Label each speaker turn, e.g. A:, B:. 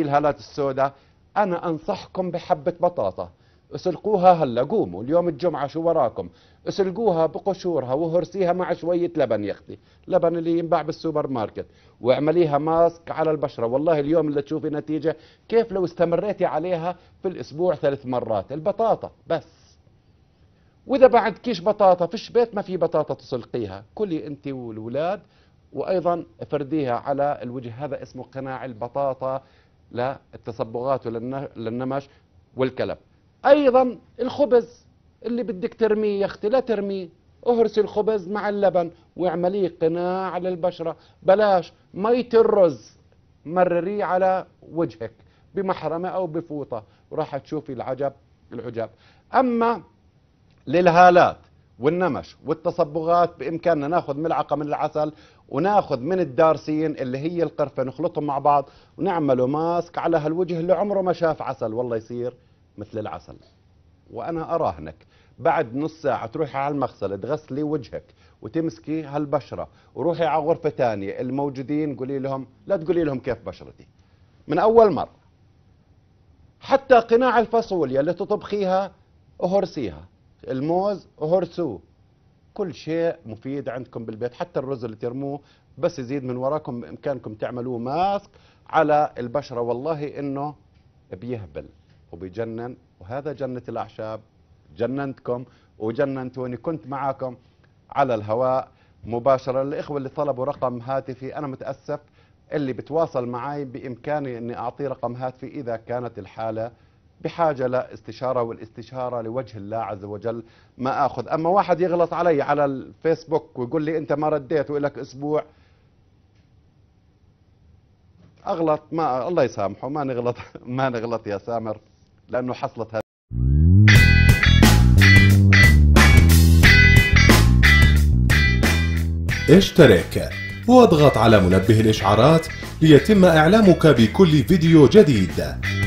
A: الهالات السوداء أنا أنصحكم بحبة بطاطا اسلقوها هلا قوموا اليوم الجمعة شو وراكم اسلقوها بقشورها وهرسيها مع شوية لبن يا أختي لبن اللي ينباع بالسوبر ماركت واعمليها ماسك على البشرة والله اليوم اللي تشوفي نتيجة كيف لو استمريتي عليها في الأسبوع ثلاث مرات البطاطا بس وإذا بعد كيش بطاطا فيش بيت ما في بطاطا تسلقيها كلي أنت والولاد وأيضا فرديها على الوجه هذا اسمه قناع البطاطا للتصبغات وللنمش والكلب أيضا الخبز اللي بدك ترميه يا أختي لا ترميه اهرس الخبز مع اللبن واعمليه قناع للبشره بلاش مية الرز مرريه على وجهك بمحرمة أو بفوطة وراح تشوفي العجب العجاب أما للهالات والنمش والتصبغات بإمكاننا ناخذ ملعقة من العسل وناخذ من الدارسين اللي هي القرفة نخلطهم مع بعض ونعمله ماسك على هالوجه اللي عمره ما شاف عسل والله يصير مثل العسل وأنا أراهنك بعد نص ساعة تروحي على المغسل تغسلي وجهك وتمسكي هالبشرة وروحي على غرفة ثانيه الموجودين قولي لهم لا تقولي لهم كيف بشرتي من أول مرة حتى قناع الفاصوليا اللي تطبخيها اهرسيها الموز هرسوه كل شيء مفيد عندكم بالبيت حتى الرز اللي ترموه بس يزيد من وراكم بامكانكم تعملوه ماسك على البشره والله انه بيهبل وبيجنن وهذا جنه الاعشاب جننتكم وجننتوني كنت معاكم على الهواء مباشرة الإخوة اللي طلبوا رقم هاتفي أنا متأسف اللي بتواصل معي بإمكاني أني أعطيه رقم هاتفي إذا كانت الحالة بحاجة لاستشارة والاستشارة لوجه الله عز وجل ما أخذ أما واحد يغلط علي على الفيسبوك ويقول لي أنت ما رديت وإلك أسبوع أغلط ما الله يسامحه ما نغلط ما نغلط يا سامر لأنه حصلت هذه اشترك واضغط على منبه الإشعارات ليتم إعلامك بكل فيديو جديد